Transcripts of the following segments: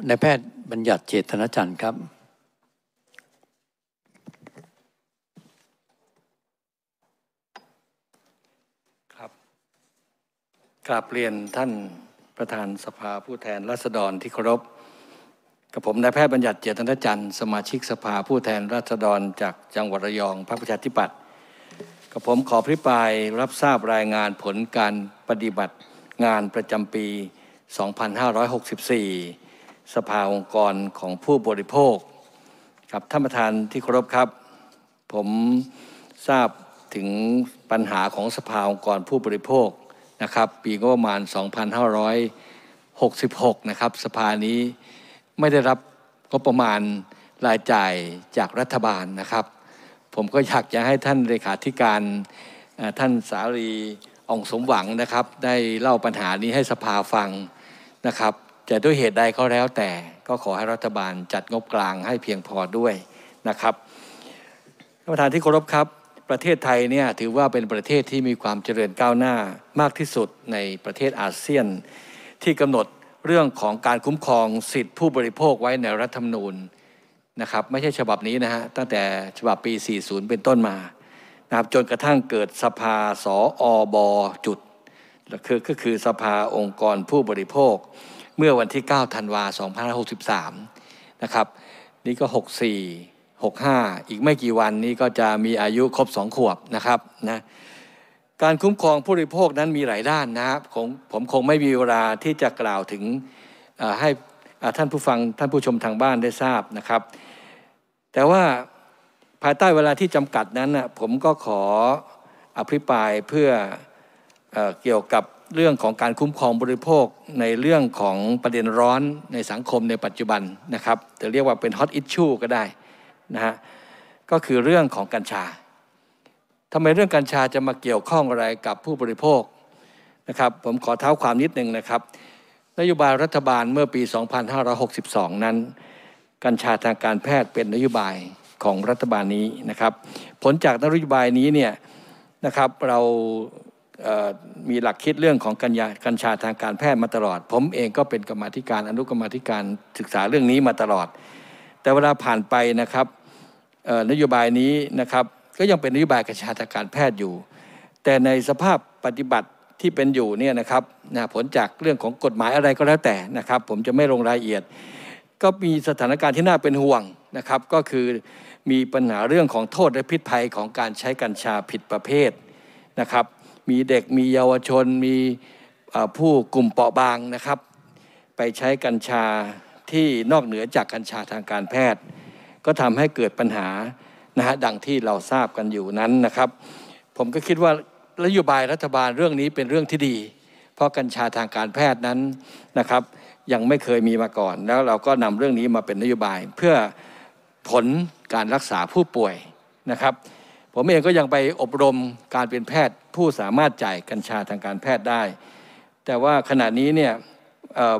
นายแพทย์บัญญัติเจตนาจันทร์ครับ ครับ กราบเรียนท่านประธานสภาผู้แทนราษฎรที่เคารพกับผมนายแพทย์บัญญัติเจตนาจันทร์สมาชิกสภาผู้แทนราษฎรจากจังหวัดระยอง พรรคประชาธิปัตย์กับผมขอพิปรายรับทราบรายงานผลการปฏิบัติงานประจำปี2564สภาองค์กรของผู้บริโภคครับท่านประธานที่เคารพครับ ผมทราบถึงปัญหาของสภาองค์กรผู้บริโภคนะครับ ปีงบประมาณ 2566 นะครับ สภานี้ไม่ได้รับงบประมาณรายจ่ายจากรัฐบาลนะครับ ผมก็อยากจะให้ท่านเลขาธิการท่านสารีองสมหวังนะครับ ได้เล่าปัญหานี้ให้สภาฟังนะครับแต่ด้วยเหตุใดเขาแล้วแต่ก็ขอให้รัฐบาลจัดงบกลางให้เพียงพอด้วยนะครับท่านประธานที่เคารพครับ ประเทศไทยเนี่ยถือว่าเป็นประเทศที่มีความเจริญก้าวหน้ามากที่สุดในประเทศอาเซียน ที่กำหนดเรื่องของการคุ้มครองสิทธิผู้บริโภคไว้ในรัฐธรรมนูญนะครับ ไม่ใช่ฉบับนี้นะฮะตั้งแต่ฉบับปี 40 เป็นต้นมานะครับจนกระทั่งเกิดสภาสออบจุดคือก็คือสภาองค์กรผู้บริโภคเมื่อวันที่ 9 ธันวา2563 นะครับนี่ก็ 64 65 อีกไม่กี่วันนี้ก็จะมีอายุครบ 2 ขวบนะครับนะการคุ้มครองผู้บริโภคนั้นมีหลายด้านนะครับผมผมคงไม่มีเวลาที่จะกล่าวถึงให้ท่านผู้ฟังท่านผู้ชมทางบ้านได้ทราบนะครับ แต่ว่าภายใต้เวลาที่จำกัดนั้นนะผมก็ขออภิปรายเพื่อเอเกี่ยวกับเรื่อง ของการคุ้มครองบริโภคในเรื่องของประเด็นร้อนในสังคมในปัจจุบันนะครับจะเรียกว่าเป็นฮอตอิชชูก็ได้นะฮะก็คือเรื่องของกัญชาทำไมเรื่อง กัญชาจะมาเกี่ยวข้องอะไรกับผู้บริโภคนะครับผมขอเท้าความนิดหนึ่งนะครับนโยบายรัฐบาลเมื่อปี 2562 นั้น กัญชาทางการแพทย์เป็นนโยบายของรัฐบาลนี้นะครับ ผลจากนโยบายนี้เนี่ยนะครับเรามีหลักคิดเรื่องของกัญญากัญชาทางการแพทย์มาตลอด ผมเองก็เป็นกรรมธิการอนุกรรมธิการศึกษาเรื่องนี้มาตลอด แต่เวลาผ่านไปนะครับนโยบายนี้นะครับ ก็ยังเป็นนโยบายกัญชาทางการแพทย์อยู่ แต่ในสภาพปฏิบัติที่เป็นอยู่เนี่ยนะครับนะผลจากเรื่องของกฎหมายอะไรก็แล้วแต่นะครับ ผมจะไม่ลงรายละเอียด ก็มีสถานการณ์ที่น่าเป็นห่วงนะครับ ก็คือมีปัญหาเรื่องของโทษและพิษภัยของการใช้กัญชาผิดประเภทนะครับมีเด็กมีเยาวชนมีผู้กลุ่มเปราะบางนะครับ ไปใช้กัญชาที่นอกเหนือจากกัญชาทางการแพทย์ ก็ทำให้เกิดปัญหานะฮะดังที่เราทราบกันอยู่นั้นนะครับ ผมก็คิดว่านโยบายรัฐบาลเรื่องนี้เป็นเรื่องที่ดี เพราะกัญชาทางการแพทย์นั้นนะครับ ยังไม่เคยมีมาก่อนแล้ว เราก็นำเรื่องนี้มาเป็นนโยบายเพื่อผลการรักษาผู้ป่วยนะครับผมเองก็ยังไปอบรมการเป็นแพทย์ผู้สามารถจ่ายกัญชาทางการแพทย์ได้ แต่ว่าขณะนี้เนี่ย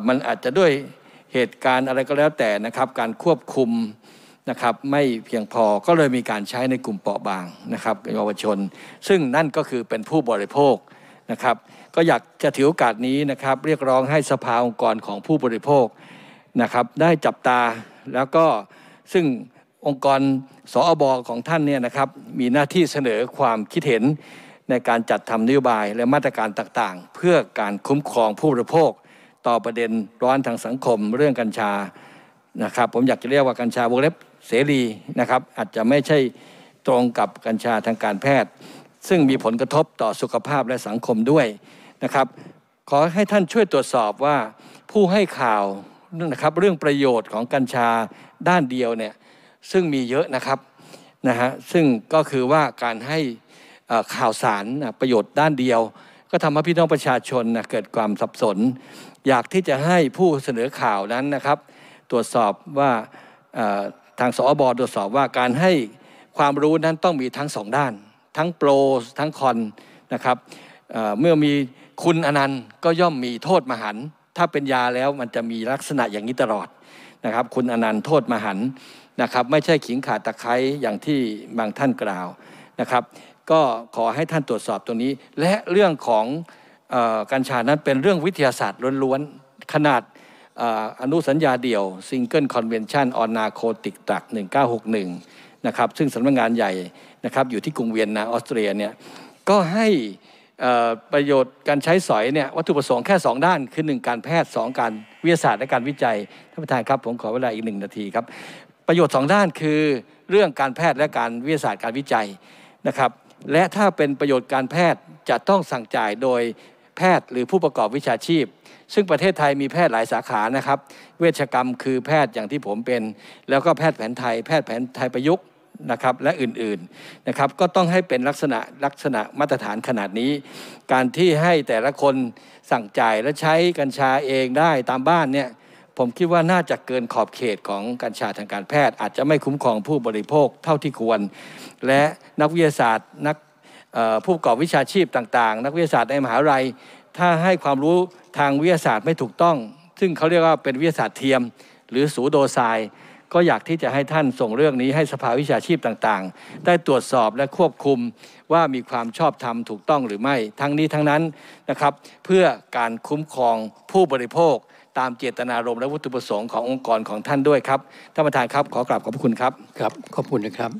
มันอาจจะด้วยเหตุการณ์อะไรก็แล้วแต่นะครับการควบคุมนะครับไม่เพียงพอก็เลยมีการใช้ในกลุ่มเปราะบางนะครับเยาวชน ซึ่งนั่นก็คือเป็นผู้บริโภคนะครับ ก็อยากจะถือโอกาสนี้นะครับ เรียกร้องให้สภาองค์กรของผู้บริโภคนะครับได้จับตาแล้วก็ซึ่งองค์กรสอบอของท่านเนี่ยนะครับมีหน้าที่เสนอความคิดเห็นในการจัดทำนโยบายและมาตรการต่างๆ เพื่อการคุ้มครองผู้บริโภค ต่อประเด็นร้อนทางสังคม เรื่องกัญชานะครับผมอยากจะเรียกว่า กัญชาวงเล็บเสรีนะครับ อาจจะไม่ใช่ตรงกับกัญชาทางการแพทย์ ซึ่งมีผลกระทบต่อสุขภาพและสังคมด้วยนะครับขอให้ท่านช่วยตรวจสอบว่าผู้ให้ข่าวนะครับเรื่องประโยชน์ของกัญชาด้านเดียวเนี่ยซึ่งมีเยอะนะครับ นะฮะซึ่งก็คือว่าการให้ข่าวสารประโยชน์ด้านเดียว ก็ทำให้พี่น้องประชาชนนะเกิดความสับสน อยากที่จะให้ผู้เสนอข่าวนั้นนะครับ ตรวจสอบว่าทางสอบอตรวจสอบว่าการให้ความรู้นั้นต้องมีทั้งสองด้าน ทั้งโปรทั้งคอนนะครับเมื่อมีคุณอนันต์ ก็ย่อมมีโทษมหันถ้าเป็นยาแล้วมันจะมีลักษณะอย่างนี้ตลอดนะครับ คุณอนันต์โทษมหันนะครับไม่ใช่ขิงขาตะไคร้อย่างที่บางท่านกล่าวนะครับ ก็ขอให้ท่านตรวจสอบตรงนี้ และเรื่องของกัญชานั้นเป็นเรื่องวิทยาศาสตร์ล้วนๆ ขนาดอนุสัญญาเดี่ยว Single Convention on Narcotic งเก้1961นะครับซึ่งสำนักงงานใหญ่นะครับอยู่ที่กรุงเวียนนาออสเตรียเนี่ยก็ให้ประโยชน์การใช้สอยเนี่ยวัตถุประสงค์แค่2ด้าน คือ1การแพทย์ 2 การวิทยาศาสตร์และการวิจัยท่านประธานครับผมขอเวลาอีก1นาทีครับประโยชน์สองด้านคือ เรื่องการแพทย์และการวิทยาศาสตร์การวิจัยนะครับและถ้าเป็นประโยชน์การแพทย์จะต้องสั่งจ่ายโดยแพทย์หรือผู้ประกอบวิชาชีพ ซึ่งประเทศไทยมีแพทย์หลายสาขานะครับเวชกรรมคือแพทย์อย่างที่ผมเป็น แล้วก็แพทย์แผนไทยแพทย์แผนไทยประยุกต์นะครับและอื่นๆนะครับก็ต้องให้เป็นลักษณะลักษณะมาตรฐานขนาดนี้ การที่ให้แต่ละคนสั่งจ่ายและใช้กัญชาเองได้ตามบ้านเนี่ยผมคิดว่าน่าจะเกินขอบเขตของกัญชาทางการแพทย์ อาจจะไม่คุ้มครองผู้บริโภคเท่าที่ควร และนักวิทยาศาสตร์นักผู้ประกอบวิชาชีพต่าง ๆนักวิทยาศาสตร์ในมหาวิทยาลัย ถ้าให้ความรู้ทางวิทยาศาสตร์ไม่ถูกต้อง ซึ่งเขาเรียกว่าเป็นวิทยาศาสตร์เทียม หรือสูโดไซก็อยากที่จะให้ท่านส่งเรื่องนี้ให้สภาวิชาชีพต่างๆ ได้ตรวจสอบและควบคุมว่ามีความชอบธรรมถูกต้องหรือไม่ทั้งนี้ทั้งนั้นนะครับเพื่อการคุ้มครองผู้บริโภคตามเจตนารมณ์และวัตถุประสงค์ขององค์กรของท่านด้วยครับท่านประธานครับ ขอกราบขอบพระคุณครับ ครับ ขอบคุณนะครับ